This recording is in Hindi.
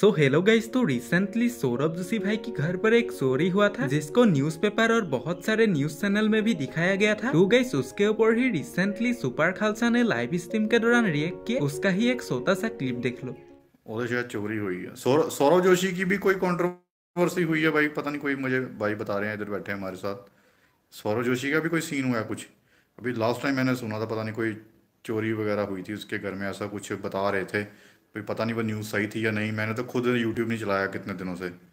सो हेलो गाइस तो रिसेंटली सौरभ जोशी भाई के घर पर एक चोरी हुआ था जिसको न्यूज़पेपर और बहुत सारे न्यूज चैनल में भी दिखाया गया था तो गाइस उसके ऊपर ही रिसेंटली सुपर खालसा ने लाइव स्ट्रीम के दौरान रिएक्ट किया उसका ही एक छोटा सा क्लिप देख लो और शायद चोरी हुई है सौरभ जोशी की भी कोई कॉन्ट्रोवर्सी हुई है भाई पता नहीं कोई मुझे भाई बता रहे हैं इधर बैठे हमारे साथ सौरभ जोशी का भी कोई सीन हुआ कुछ अभी लास्ट टाइम मैंने सुना था पता नहीं कोई चोरी वगैरह हुई थी उसके घर में ऐसा कुछ बता रहे थे कोई पता नहीं वो न्यूज़ सही थी या नहीं मैंने तो खुद यूट्यूब नहीं चलाया कितने दिनों से